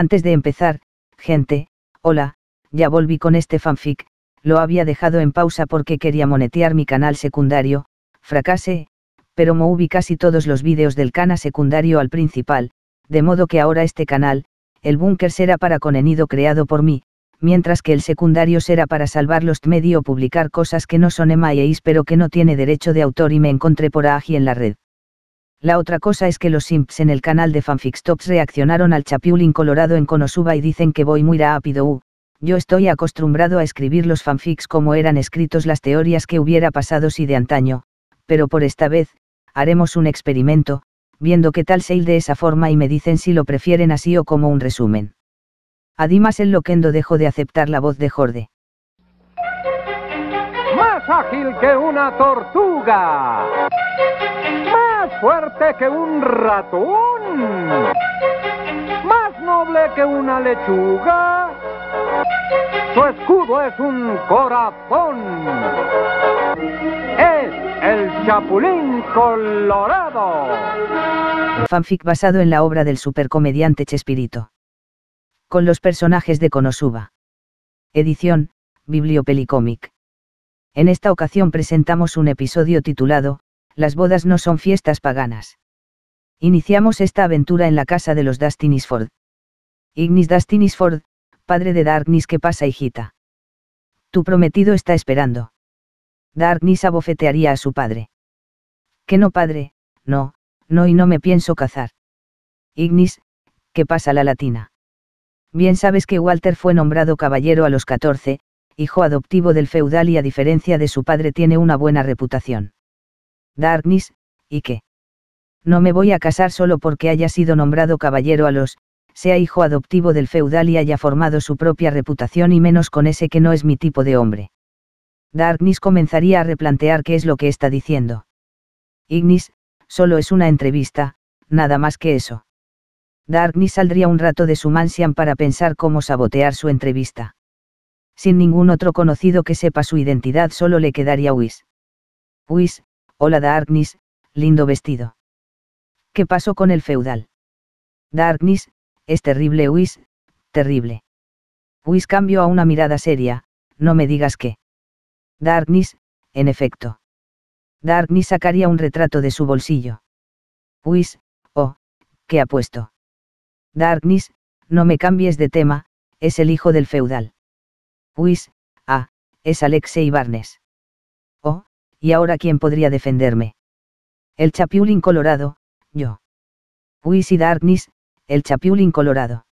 Antes de empezar, gente, hola, ya volví con este fanfic, lo había dejado en pausa porque quería monetear mi canal secundario, fracase, pero moví casi todos los vídeos del cana secundario al principal, de modo que ahora este canal, el búnker será para contenido creado por mí, mientras que el secundario será para salvar los medios, o publicar cosas que no son MIAs pero que no tiene derecho de autor y me encontré por ahí en la red. La otra cosa es que los simps en el canal de Tops reaccionaron al Chapiulín Colorado en Konosuba y dicen que voy muy rápido. Uh. yo estoy acostumbrado a escribir los fanfics como eran escritos las teorías que hubiera pasado si de antaño, pero por esta vez, haremos un experimento, viendo qué tal se de esa forma y me dicen si lo prefieren así o como un resumen. Además el loquendo dejó de aceptar la voz de Jorde. Más ágil que una tortuga fuerte que un ratón, más noble que una lechuga. Su escudo es un corazón. Es el Chapulín Colorado. Fanfic basado en la obra del supercomediante Chespirito. Con los personajes de Konosuba. Edición, Bibliopelicómic. En esta ocasión presentamos un episodio titulado, las bodas no son fiestas paganas. Iniciamos esta aventura en la casa de los Dastinisford. Ignis Dastinisford, padre de Darkness, ¿qué pasa, hijita? Tu prometido está esperando. Darkness abofetearía a su padre. Que no, padre, no, no y no me pienso cazar. Ignis, ¿qué pasa la latina? Bien sabes que Walter fue nombrado caballero a los 14, hijo adoptivo del feudal y a diferencia de su padre tiene una buena reputación. Darkness, y qué? no me voy a casar solo porque haya sido nombrado caballero a los, sea hijo adoptivo del feudal y haya formado su propia reputación y menos con ese que no es mi tipo de hombre. Darkness comenzaría a replantear qué es lo que está diciendo. Ignis, solo es una entrevista, nada más que eso. Darkness saldría un rato de su mansión para pensar cómo sabotear su entrevista. Sin ningún otro conocido que sepa su identidad solo le quedaría Whis. Whis, Hola Darkness, lindo vestido. ¿Qué pasó con el feudal? Darkness, es terrible Whis, terrible. Whis cambió a una mirada seria, no me digas qué. Darkness, en efecto. Darkness sacaría un retrato de su bolsillo. Whis, oh, ¿qué ha puesto? Darkness, no me cambies de tema, es el hijo del feudal. Whis, ah, es Alexei Barnes. ¿Y ahora quién podría defenderme? El Chapiulín Colorado, yo. y Darkness, el Chapiulín Colorado.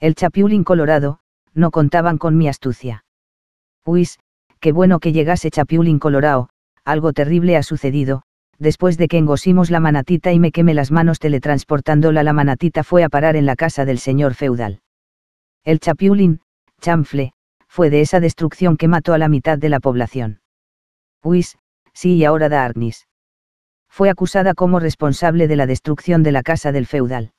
El Chapiulín Colorado, no contaban con mi astucia. Whis, qué bueno que llegase Chapiulín Colorado, algo terrible ha sucedido, después de que engosimos la manatita y me queme las manos teletransportándola la manatita fue a parar en la casa del señor feudal. El Chapiulín, chamfle, fue de esa destrucción que mató a la mitad de la población. UIS, pues, sí y ahora Darkness. Fue acusada como responsable de la destrucción de la casa del feudal.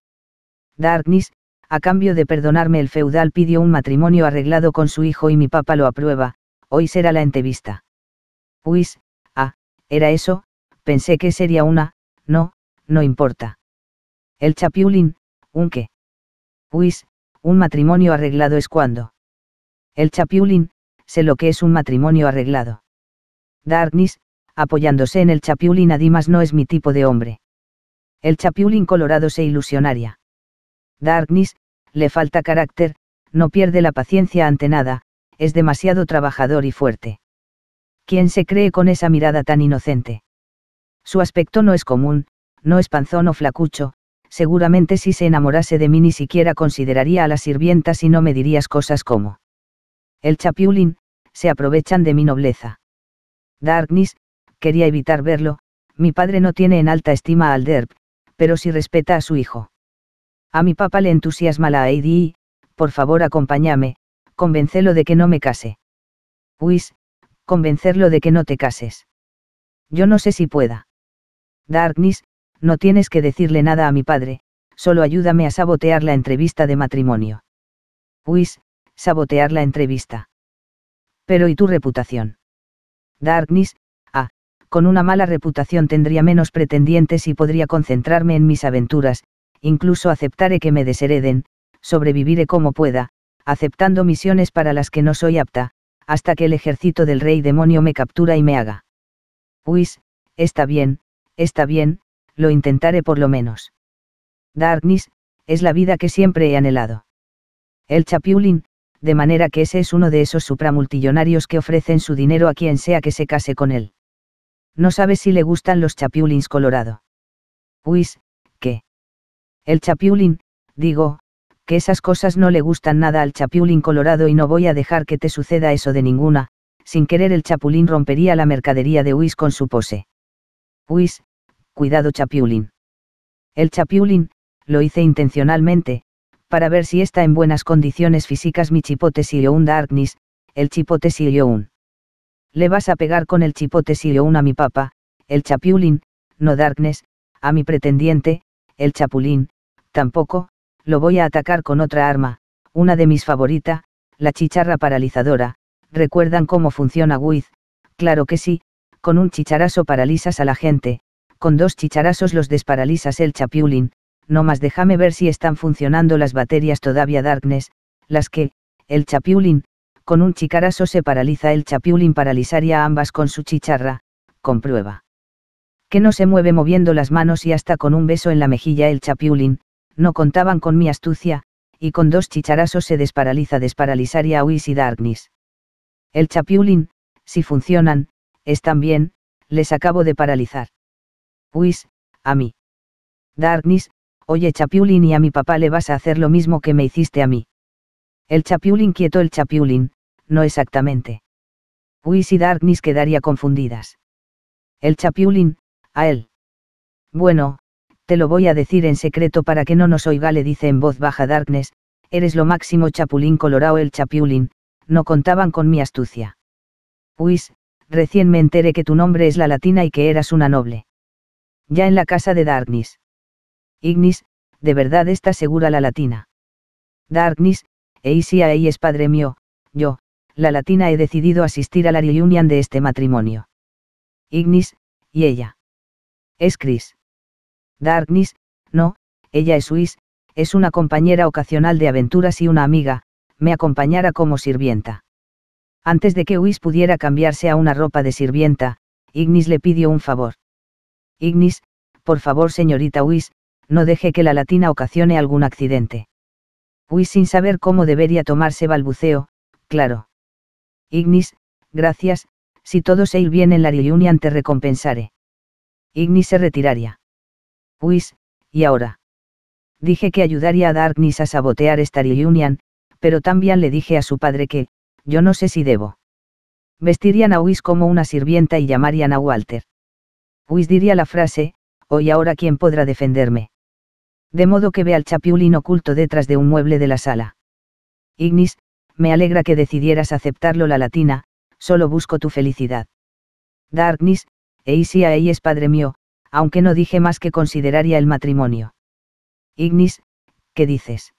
Darkness, a cambio de perdonarme el feudal pidió un matrimonio arreglado con su hijo y mi papá lo aprueba, hoy será la entrevista. UIS, pues, ah, era eso, pensé que sería una, no, no importa. El chapiulín, un qué. Whis, pues, un matrimonio arreglado es cuando. El chapiulín, sé lo que es un matrimonio arreglado. Darkness, apoyándose en el Chapiulín Adimas no es mi tipo de hombre. El Chapiulín colorado se ilusionaria. Darkness, le falta carácter, no pierde la paciencia ante nada, es demasiado trabajador y fuerte. ¿Quién se cree con esa mirada tan inocente? Su aspecto no es común, no es panzón o flacucho, seguramente si se enamorase de mí ni siquiera consideraría a las sirvientas y no me dirías cosas como. El chapiulín, se aprovechan de mi nobleza. Darkness, quería evitar verlo, mi padre no tiene en alta estima al Derp, pero sí respeta a su hijo. A mi papá le entusiasma la ADI, por favor acompáñame, convencelo de que no me case. Whis, convencerlo de que no te cases. Yo no sé si pueda. Darkness, no tienes que decirle nada a mi padre, solo ayúdame a sabotear la entrevista de matrimonio. Whis, sabotear la entrevista. Pero ¿y tu reputación? Darkness, ah, con una mala reputación tendría menos pretendientes y podría concentrarme en mis aventuras, incluso aceptaré que me deshereden, sobreviviré como pueda, aceptando misiones para las que no soy apta, hasta que el ejército del rey demonio me captura y me haga. Whis, pues, está bien, está bien, lo intentaré por lo menos. Darkness, es la vida que siempre he anhelado. El chapulín, de manera que ese es uno de esos supramultillonarios que ofrecen su dinero a quien sea que se case con él. No sabe si le gustan los chapulins colorado. Uis, pues, ¿qué? El chapulín, digo, que esas cosas no le gustan nada al chapulín colorado y no voy a dejar que te suceda eso de ninguna, sin querer el chapulín rompería la mercadería de Uis con su pose. Uis, pues, cuidado chapulín. El chapulín, lo hice intencionalmente, para ver si está en buenas condiciones físicas mi chipote un Darkness, el chipote un. Le vas a pegar con el chipote un a mi papa, el chapulín, no Darkness, a mi pretendiente, el chapulín, tampoco, lo voy a atacar con otra arma, una de mis favoritas, la chicharra paralizadora, ¿recuerdan cómo funciona Wiz? Claro que sí, con un chicharazo paralizas a la gente, con dos chicharazos los desparalizas el chapulín no más déjame ver si están funcionando las baterías todavía darkness, las que, el chapiulín, con un chicarazo se paraliza el chapiulín paralizaría a ambas con su chicharra, comprueba. Que no se mueve moviendo las manos y hasta con un beso en la mejilla el chapiulín, no contaban con mi astucia, y con dos chicharazos se desparaliza desparalizaría a Whis y Darkness. El chapiulín, si funcionan, están bien, les acabo de paralizar. Whis, a mí. Darkness, Oye Chapulín y a mi papá le vas a hacer lo mismo que me hiciste a mí. El Chapulín quieto el Chapulín, no exactamente. Whis y Darkness quedaría confundidas. El Chapulín, a él. Bueno, te lo voy a decir en secreto para que no nos oiga, le dice en voz baja Darkness, eres lo máximo Chapulín Colorado el Chapulín, no contaban con mi astucia. Whis, recién me enteré que tu nombre es la latina y que eras una noble. Ya en la casa de Darkness. Ignis, de verdad está segura la latina. Darkness, Eisia ahí es padre mío, yo, la latina he decidido asistir a la reunión de este matrimonio. Ignis, y ella. Es Chris. Darkness, no, ella es Whis, es una compañera ocasional de aventuras y una amiga, me acompañara como sirvienta. Antes de que Whis pudiera cambiarse a una ropa de sirvienta, Ignis le pidió un favor. Ignis, por favor señorita Whis, no deje que la latina ocasione algún accidente. Whis sin saber cómo debería tomarse balbuceo, claro. Ignis, gracias, si todo se ir bien en la reunión te recompensaré. Ignis se retiraría. Uis, ¿y ahora? Dije que ayudaría a Darkness a sabotear esta reunión, pero también le dije a su padre que, yo no sé si debo. Vestirían a Whis como una sirvienta y llamarían a Walter. Whis diría la frase, hoy ahora quién podrá defenderme de modo que ve al chapiulín oculto detrás de un mueble de la sala. Ignis, me alegra que decidieras aceptarlo la latina, solo busco tu felicidad. Darkness, Eisia es padre mío, aunque no dije más que consideraría el matrimonio. Ignis, ¿qué dices?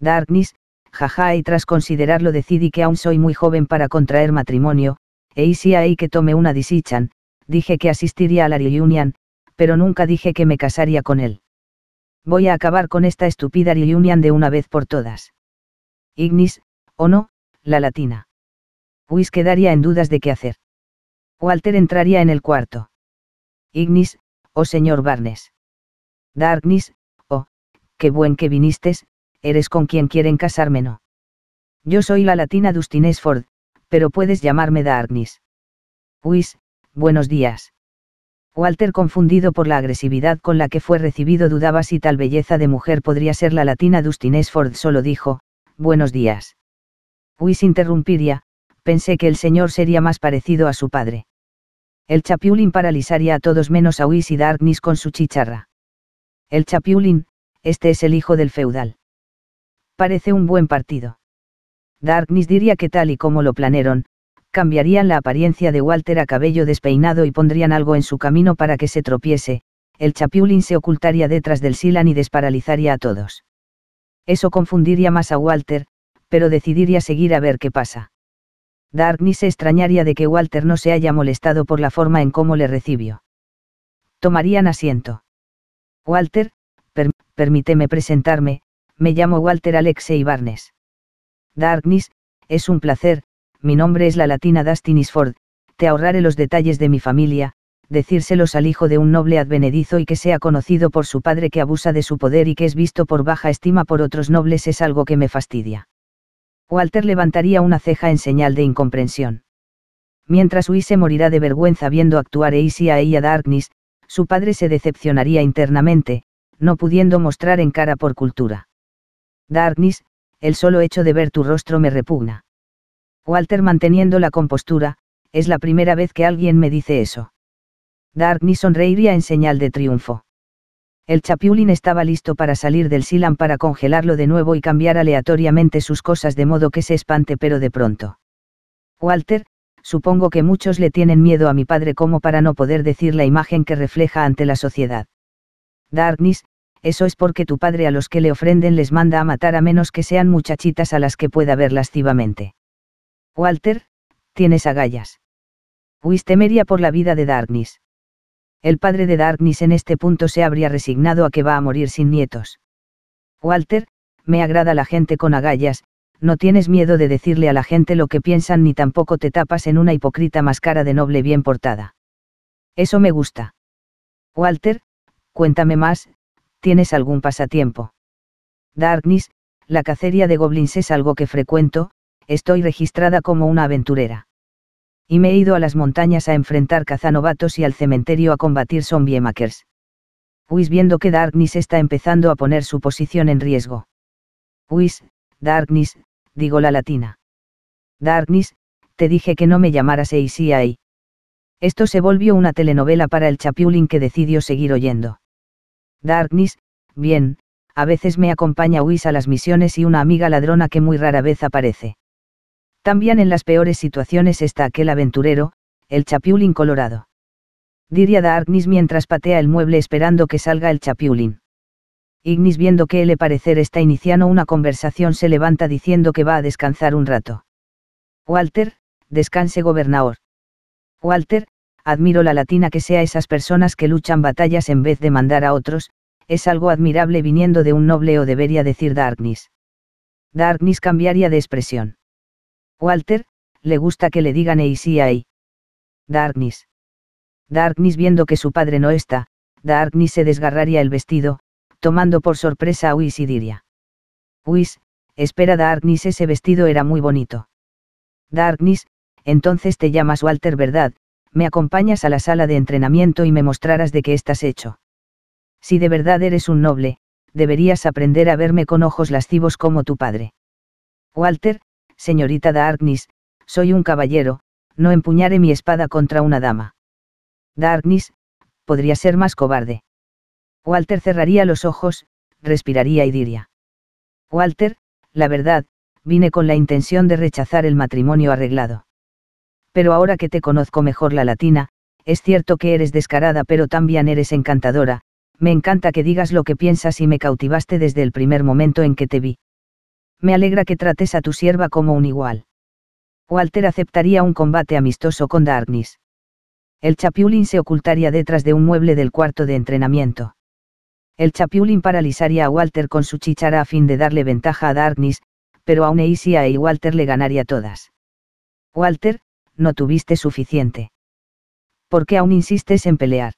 Darkness, jaja y tras considerarlo decidí que aún soy muy joven para contraer matrimonio, Eisia y que tome una disichan, dije que asistiría a la reunion, pero nunca dije que me casaría con él. Voy a acabar con esta estúpida reunión de una vez por todas. Ignis, o no, la latina. Whis quedaría en dudas de qué hacer. Walter entraría en el cuarto. Ignis, oh señor Barnes. Darkness, oh, qué buen que vinistes, eres con quien quieren casarme, no. Yo soy la latina Dustin Esford, pero puedes llamarme Darkness. Whis, buenos días. Walter, confundido por la agresividad con la que fue recibido, dudaba si tal belleza de mujer podría ser la latina Dustin Esford. Solo dijo, Buenos días. Whis interrumpiría, pensé que el señor sería más parecido a su padre. El Chapiulin paralizaría a todos menos a Whis y Darkness con su chicharra. El Chapiulin, este es el hijo del feudal. Parece un buen partido. Darkness diría que tal y como lo planearon, cambiarían la apariencia de Walter a cabello despeinado y pondrían algo en su camino para que se tropiese, el Chapiulín se ocultaría detrás del Silan y desparalizaría a todos. Eso confundiría más a Walter, pero decidiría seguir a ver qué pasa. Darkness se extrañaría de que Walter no se haya molestado por la forma en cómo le recibió. Tomarían asiento. Walter, permíteme presentarme, me llamo Walter Alexey Barnes. Darkness, es un placer, mi nombre es la latina Dustin Isford, te ahorraré los detalles de mi familia, decírselos al hijo de un noble advenedizo y que sea conocido por su padre que abusa de su poder y que es visto por baja estima por otros nobles es algo que me fastidia. Walter levantaría una ceja en señal de incomprensión. Mientras Huise morirá de vergüenza viendo actuar y a ella Darkness, su padre se decepcionaría internamente, no pudiendo mostrar en cara por cultura. Darkness, el solo hecho de ver tu rostro me repugna. Walter manteniendo la compostura, es la primera vez que alguien me dice eso. Darkness sonreiría en señal de triunfo. El Chapiulín estaba listo para salir del Silam para congelarlo de nuevo y cambiar aleatoriamente sus cosas de modo que se espante pero de pronto. Walter, supongo que muchos le tienen miedo a mi padre como para no poder decir la imagen que refleja ante la sociedad. Darkness, eso es porque tu padre a los que le ofrenden les manda a matar a menos que sean muchachitas a las que pueda ver lascivamente. Walter, tienes agallas. Huiste temería por la vida de Darkness. El padre de Darkness en este punto se habría resignado a que va a morir sin nietos. Walter, me agrada la gente con agallas, no tienes miedo de decirle a la gente lo que piensan ni tampoco te tapas en una hipócrita máscara de noble bien portada. Eso me gusta. Walter, cuéntame más, ¿tienes algún pasatiempo? Darkness, la cacería de goblins es algo que frecuento, estoy registrada como una aventurera. Y me he ido a las montañas a enfrentar cazanovatos y al cementerio a combatir zombiemakers. Whis viendo que Darkness está empezando a poner su posición en riesgo. Whis, Darkness, digo la latina. Darkness, te dije que no me llamaras ACI. Esto se volvió una telenovela para el Chapulín que decidió seguir oyendo. Darkness, bien, a veces me acompaña Whis a las misiones y una amiga ladrona que muy rara vez aparece. También en las peores situaciones está aquel aventurero, el chapiulín colorado. Diría Darkness mientras patea el mueble esperando que salga el chapiulín. Ignis viendo que le parecer está iniciando una conversación se levanta diciendo que va a descansar un rato. Walter, descanse gobernador. Walter, admiro la latina que sea esas personas que luchan batallas en vez de mandar a otros, es algo admirable viniendo de un noble o debería decir Darkness. Darkness cambiaría de expresión. Walter, le gusta que le digan ACI. Darkness. Darkness viendo que su padre no está, Darkness se desgarraría el vestido, tomando por sorpresa a Whis y diría. Whis, espera Darkness ese vestido era muy bonito. Darkness, entonces te llamas Walter ¿verdad? Me acompañas a la sala de entrenamiento y me mostrarás de qué estás hecho. Si de verdad eres un noble, deberías aprender a verme con ojos lascivos como tu padre. Walter, señorita Darkness, soy un caballero, no empuñaré mi espada contra una dama. Darkness, podría ser más cobarde. Walter cerraría los ojos, respiraría y diría. Walter, la verdad, vine con la intención de rechazar el matrimonio arreglado. Pero ahora que te conozco mejor la latina, es cierto que eres descarada pero también eres encantadora, me encanta que digas lo que piensas y me cautivaste desde el primer momento en que te vi. Me alegra que trates a tu sierva como un igual. Walter aceptaría un combate amistoso con Darkness. El Chapulín se ocultaría detrás de un mueble del cuarto de entrenamiento. El Chapulín paralizaría a Walter con su chichara a fin de darle ventaja a Darkness, pero aún así y Walter le ganaría todas. Walter, no tuviste suficiente. ¿Por qué aún insistes en pelear?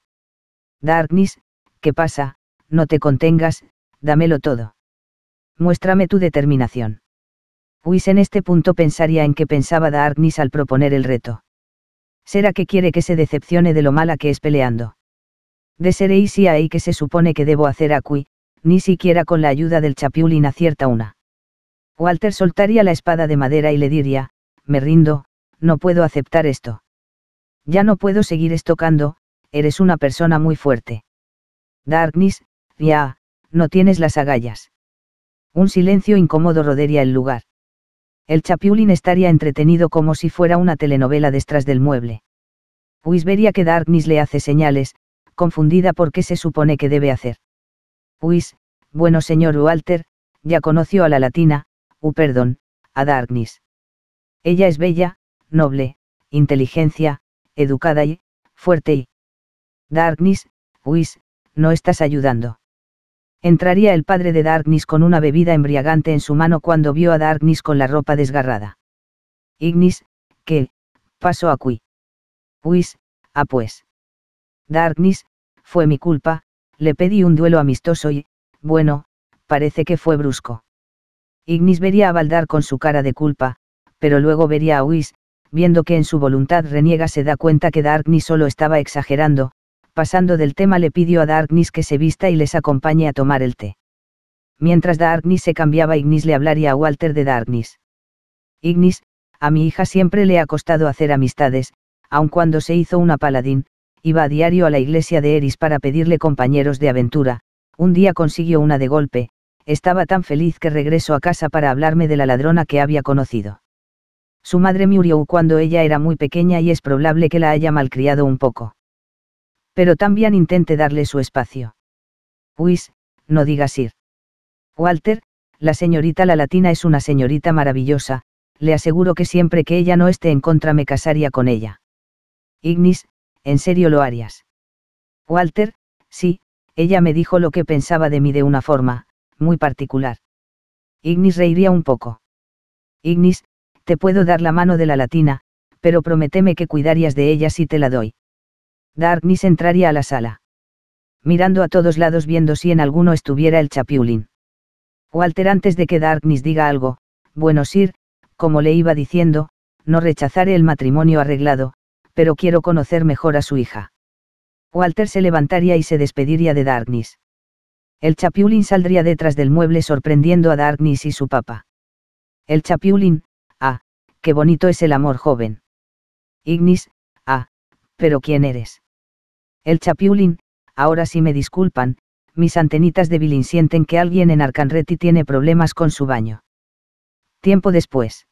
Darkness, ¿qué pasa? No te contengas, dámelo todo. Muéstrame tu determinación. Whis en este punto pensaría en qué pensaba Darkness al proponer el reto. ¿Será que quiere que se decepcione de lo mala que es peleando? De ser y ahí que se supone que debo hacer aquí, ni siquiera con la ayuda del Chapiulin acierta una. Walter soltaría la espada de madera y le diría, me rindo, no puedo aceptar esto. Ya no puedo seguir estocando, eres una persona muy fuerte. Darkness, ya, no tienes las agallas. Un silencio incómodo rodería el lugar. El chapiulín estaría entretenido como si fuera una telenovela detrás del mueble. Whis vería que Darkness le hace señales, confundida por qué se supone que debe hacer. Whis, bueno señor Walter, ya conoció a la latina, u perdón, a Darkness. Ella es bella, noble, inteligencia, educada y, fuerte y... Darkness, Whis, no estás ayudando. Entraría el padre de Darkness con una bebida embriagante en su mano cuando vio a Darkness con la ropa desgarrada. Ignis, ¿qué pasó a qui. ah pues. Darkness, fue mi culpa, le pedí un duelo amistoso y, bueno, parece que fue brusco. Ignis vería a Baldar con su cara de culpa, pero luego vería a Whis, viendo que en su voluntad reniega se da cuenta que Darkness solo estaba exagerando, Pasando del tema le pidió a Darkness que se vista y les acompañe a tomar el té. Mientras Darkness se cambiaba Ignis le hablaría a Walter de Darkness. Ignis, a mi hija siempre le ha costado hacer amistades, aun cuando se hizo una paladín, iba a diario a la iglesia de Eris para pedirle compañeros de aventura, un día consiguió una de golpe, estaba tan feliz que regresó a casa para hablarme de la ladrona que había conocido. Su madre murió cuando ella era muy pequeña y es probable que la haya malcriado un poco pero también intente darle su espacio. Luis, no digas ir. Walter, la señorita la latina es una señorita maravillosa, le aseguro que siempre que ella no esté en contra me casaría con ella. Ignis, ¿en serio lo harías? Walter, sí, ella me dijo lo que pensaba de mí de una forma, muy particular. Ignis reiría un poco. Ignis, te puedo dar la mano de la latina, pero prométeme que cuidarías de ella si te la doy. Darkness entraría a la sala. Mirando a todos lados viendo si en alguno estuviera el Chapiulín. Walter antes de que Darkness diga algo, bueno Sir, como le iba diciendo, no rechazaré el matrimonio arreglado, pero quiero conocer mejor a su hija. Walter se levantaría y se despediría de Darkness. El chapulín saldría detrás del mueble sorprendiendo a Darkness y su papá. El chapulín, ah, qué bonito es el amor joven. Ignis, ah, pero ¿quién eres? El Chapiulín, ahora sí me disculpan, mis antenitas de Bilin sienten que alguien en Arcanretti tiene problemas con su baño. Tiempo después.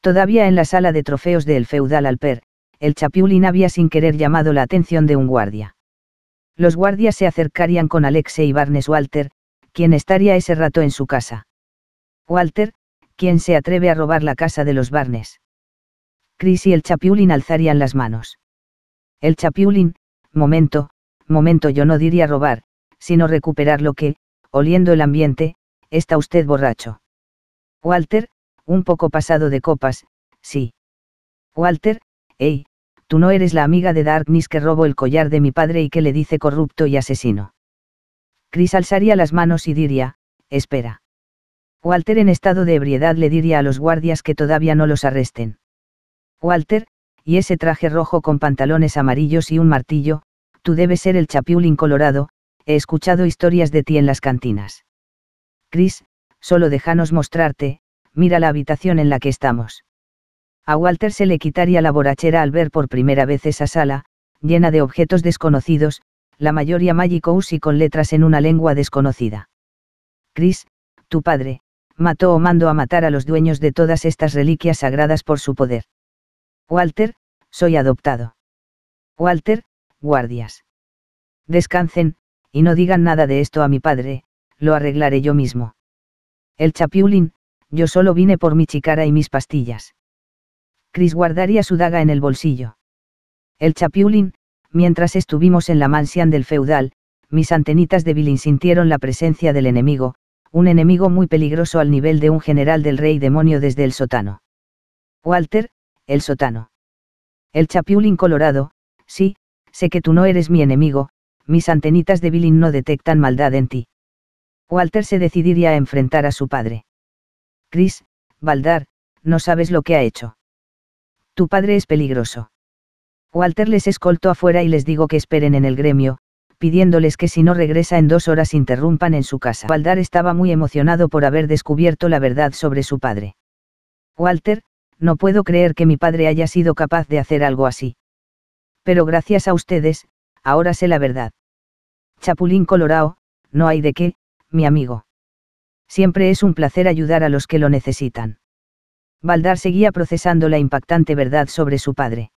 Todavía en la sala de trofeos del feudal Alper, el Chapiulín había sin querer llamado la atención de un guardia. Los guardias se acercarían con Alexe y Barnes Walter, quien estaría ese rato en su casa. Walter, quien se atreve a robar la casa de los Barnes. Chris y el Chapiulín alzarían las manos. El Chapiulín, momento, momento yo no diría robar, sino recuperar lo que, oliendo el ambiente, está usted borracho. Walter, un poco pasado de copas, sí. Walter, hey, tú no eres la amiga de Darkness que robó el collar de mi padre y que le dice corrupto y asesino. Chris alzaría las manos y diría, espera. Walter en estado de ebriedad le diría a los guardias que todavía no los arresten. Walter, y ese traje rojo con pantalones amarillos y un martillo, tú debes ser el chapiulín colorado, he escuchado historias de ti en las cantinas. Chris, solo déjanos mostrarte, mira la habitación en la que estamos. A Walter se le quitaría la borrachera al ver por primera vez esa sala, llena de objetos desconocidos, la mayoría mágicos y con letras en una lengua desconocida. Chris, tu padre, mató o mandó a matar a los dueños de todas estas reliquias sagradas por su poder. Walter, soy adoptado. Walter, guardias. Descansen, y no digan nada de esto a mi padre, lo arreglaré yo mismo. El chapiulín, yo solo vine por mi chicara y mis pastillas. Chris guardaría su daga en el bolsillo. El chapiulín, mientras estuvimos en la mansión del feudal, mis antenitas de Bilin sintieron la presencia del enemigo, un enemigo muy peligroso al nivel de un general del rey demonio desde el sótano. Walter, el sótano. El chapiulín colorado, sí, sé que tú no eres mi enemigo, mis antenitas de Billing no detectan maldad en ti. Walter se decidiría a enfrentar a su padre. Chris, Baldar, no sabes lo que ha hecho. Tu padre es peligroso. Walter les escoltó afuera y les digo que esperen en el gremio, pidiéndoles que si no regresa en dos horas interrumpan en su casa. Baldar estaba muy emocionado por haber descubierto la verdad sobre su padre. Walter, no puedo creer que mi padre haya sido capaz de hacer algo así. Pero gracias a ustedes, ahora sé la verdad. Chapulín Colorao, no hay de qué, mi amigo. Siempre es un placer ayudar a los que lo necesitan. Baldar seguía procesando la impactante verdad sobre su padre.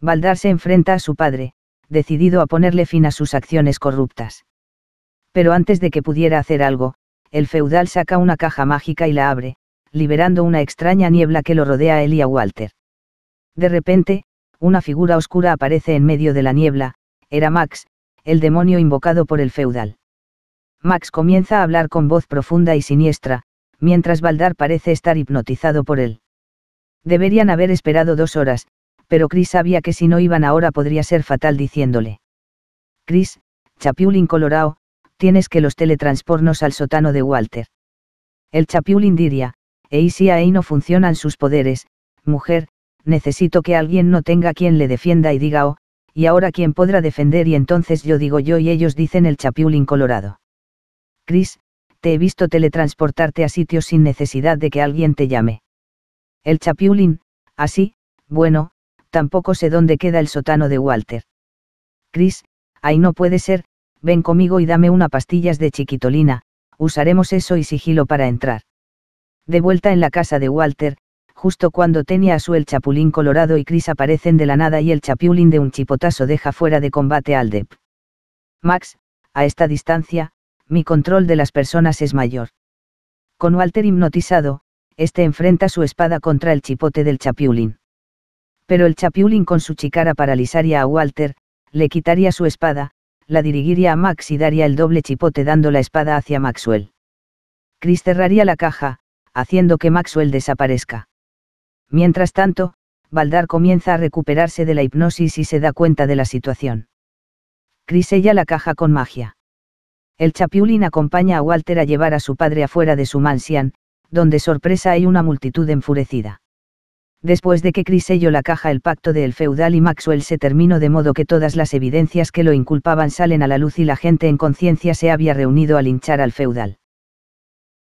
Baldar se enfrenta a su padre, decidido a ponerle fin a sus acciones corruptas. Pero antes de que pudiera hacer algo, el feudal saca una caja mágica y la abre, liberando una extraña niebla que lo rodea a él y a Walter. De repente, una figura oscura aparece en medio de la niebla, era Max, el demonio invocado por el feudal. Max comienza a hablar con voz profunda y siniestra, mientras Baldar parece estar hipnotizado por él. Deberían haber esperado dos horas, pero Chris sabía que si no iban ahora podría ser fatal diciéndole. Chris, Chapulin Colorado, tienes que los teletranspornos al sótano de Walter. El Chapiulin diría, Ey si ahí no funcionan sus poderes, mujer, necesito que alguien no tenga quien le defienda y diga oh, y ahora quién podrá defender y entonces yo digo yo y ellos dicen el chapiulín colorado. Chris, te he visto teletransportarte a sitios sin necesidad de que alguien te llame. El chapiulín, así, bueno, tampoco sé dónde queda el sótano de Walter. Chris, ahí no puede ser, ven conmigo y dame una pastillas de chiquitolina, usaremos eso y sigilo para entrar. De vuelta en la casa de Walter, justo cuando tenía a su el chapulín colorado y Chris aparecen de la nada y el chapulín de un chipotazo deja fuera de combate al Dep. Max, a esta distancia, mi control de las personas es mayor. Con Walter hipnotizado, este enfrenta su espada contra el chipote del Chapulín. Pero el Chapulín con su chicara paralizaría a Walter, le quitaría su espada, la dirigiría a Max y daría el doble chipote dando la espada hacia Maxwell. Chris cerraría la caja, haciendo que Maxwell desaparezca. Mientras tanto, Baldar comienza a recuperarse de la hipnosis y se da cuenta de la situación. Chris la caja con magia. El Chapiulín acompaña a Walter a llevar a su padre afuera de su mansión, donde sorpresa hay una multitud enfurecida. Después de que Chris la caja el pacto de el feudal y Maxwell se terminó de modo que todas las evidencias que lo inculpaban salen a la luz y la gente en conciencia se había reunido al hinchar al feudal.